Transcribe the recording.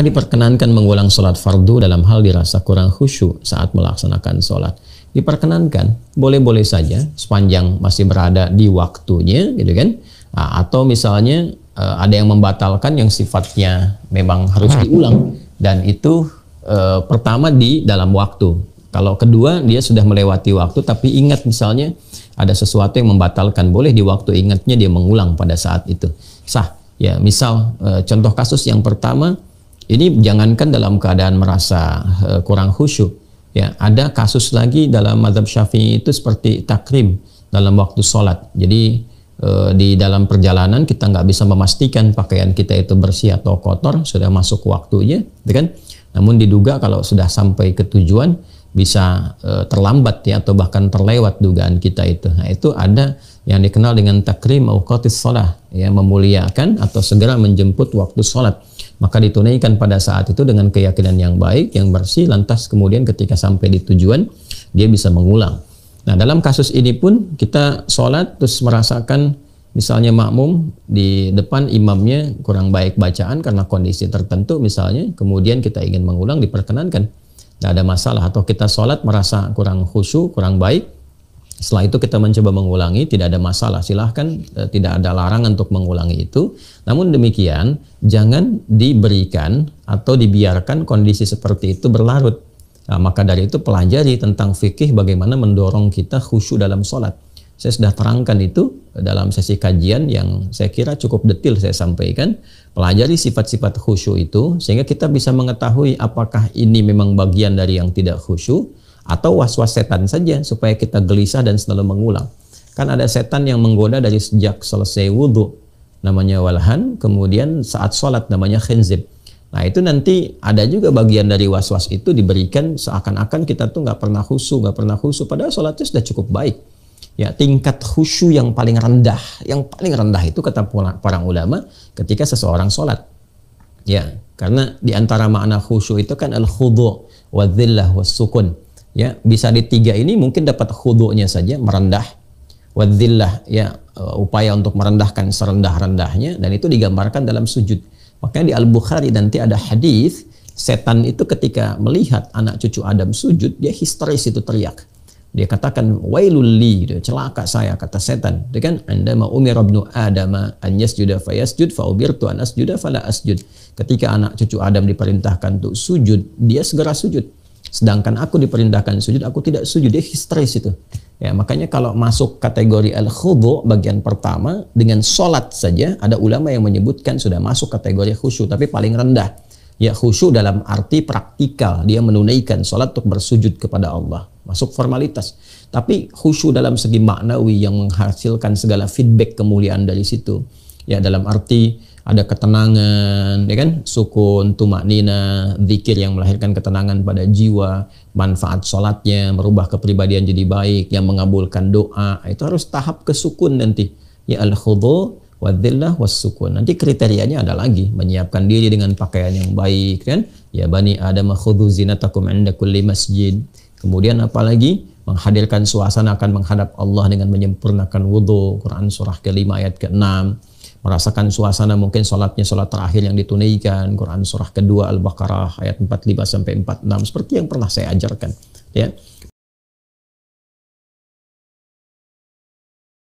apakah diperkenankan mengulang sholat fardu dalam hal dirasa kurang khusyuk saat melaksanakan sholat. Diperkenankan, boleh-boleh saja sepanjang masih berada di waktunya, gitu kan? Nah, atau misalnya eh, ada yang membatalkan yang sifatnya memang harus diulang dan itu eh, pertama di dalam waktu. Kalau kedua dia sudah melewati waktu tapi ingat misalnya ada sesuatu yang membatalkan boleh di waktu ingatnya dia mengulang pada saat itu sah. Ya misal eh, contoh kasus yang pertama ini jangankan dalam keadaan merasa uh, kurang khusyuk, ya ada kasus lagi dalam madhab syafi'i itu seperti takrim dalam waktu sholat. Jadi uh, di dalam perjalanan kita nggak bisa memastikan pakaian kita itu bersih atau kotor sudah masuk waktunya, gitu kan? Namun diduga kalau sudah sampai ke tujuan bisa e, terlambat ya atau bahkan terlewat dugaan kita itu. Nah, itu ada yang dikenal dengan takrim awqatis shalah ya memuliakan atau segera menjemput waktu salat. Maka ditunaikan pada saat itu dengan keyakinan yang baik, yang bersih lantas kemudian ketika sampai di tujuan dia bisa mengulang. Nah, dalam kasus ini pun kita salat terus merasakan misalnya makmum di depan imamnya kurang baik bacaan karena kondisi tertentu misalnya, kemudian kita ingin mengulang diperkenankan tidak ada masalah atau kita sholat merasa kurang khusyuk, kurang baik. Setelah itu kita mencoba mengulangi, tidak ada masalah. Silahkan eh, tidak ada larangan untuk mengulangi itu. Namun demikian, jangan diberikan atau dibiarkan kondisi seperti itu berlarut. Nah, maka dari itu pelajari tentang fikih bagaimana mendorong kita khusyuk dalam sholat saya sudah terangkan itu dalam sesi kajian yang saya kira cukup detil saya sampaikan. Pelajari sifat-sifat khusyuk itu sehingga kita bisa mengetahui apakah ini memang bagian dari yang tidak khusyuk atau was-was setan saja supaya kita gelisah dan selalu mengulang. Kan ada setan yang menggoda dari sejak selesai wudhu namanya walhan, kemudian saat sholat namanya khinzib. Nah itu nanti ada juga bagian dari was-was itu diberikan seakan-akan kita tuh nggak pernah khusyuk nggak pernah khusyuk Padahal sholatnya sudah cukup baik ya tingkat khusyuk yang paling rendah yang paling rendah itu kata para ulama ketika seseorang sholat ya karena diantara antara makna khusyuk itu kan al khudu wa dhillah wa sukun ya bisa di tiga ini mungkin dapat khudunya saja merendah wa dhillah ya uh, upaya untuk merendahkan serendah-rendahnya dan itu digambarkan dalam sujud makanya di al bukhari nanti ada hadis setan itu ketika melihat anak cucu Adam sujud dia histeris itu teriak dia katakan wailul li, celaka saya kata setan. Dia kan anda mau umir ibnu Adam an yasjuda yasjud fa ubirtu an asjuda fala asjud. Ketika anak cucu Adam diperintahkan untuk sujud, dia segera sujud. Sedangkan aku diperintahkan sujud, aku tidak sujud. Dia histeris itu. Ya, makanya kalau masuk kategori al khudu bagian pertama dengan salat saja ada ulama yang menyebutkan sudah masuk kategori khusyuk tapi paling rendah Ya khusyuk dalam arti praktikal, dia menunaikan sholat untuk bersujud kepada Allah. Masuk formalitas. Tapi khusyuk dalam segi maknawi yang menghasilkan segala feedback kemuliaan dari situ. Ya dalam arti ada ketenangan, ya kan? Sukun, tumak nina, zikir yang melahirkan ketenangan pada jiwa, manfaat sholatnya, merubah kepribadian jadi baik, yang mengabulkan doa, itu harus tahap kesukun nanti. Ya al-khudu wadillah wassukun. Nanti kriterianya ada lagi, menyiapkan diri dengan pakaian yang baik kan? Ya bani Adam khudhu zinatakum 'inda kulli masjid. Kemudian apalagi menghadirkan suasana akan menghadap Allah dengan menyempurnakan wudhu Quran surah kelima ayat ke-6 merasakan suasana mungkin sholatnya sholat terakhir yang ditunaikan Quran surah kedua Al-Baqarah ayat 45 sampai 46 seperti yang pernah saya ajarkan ya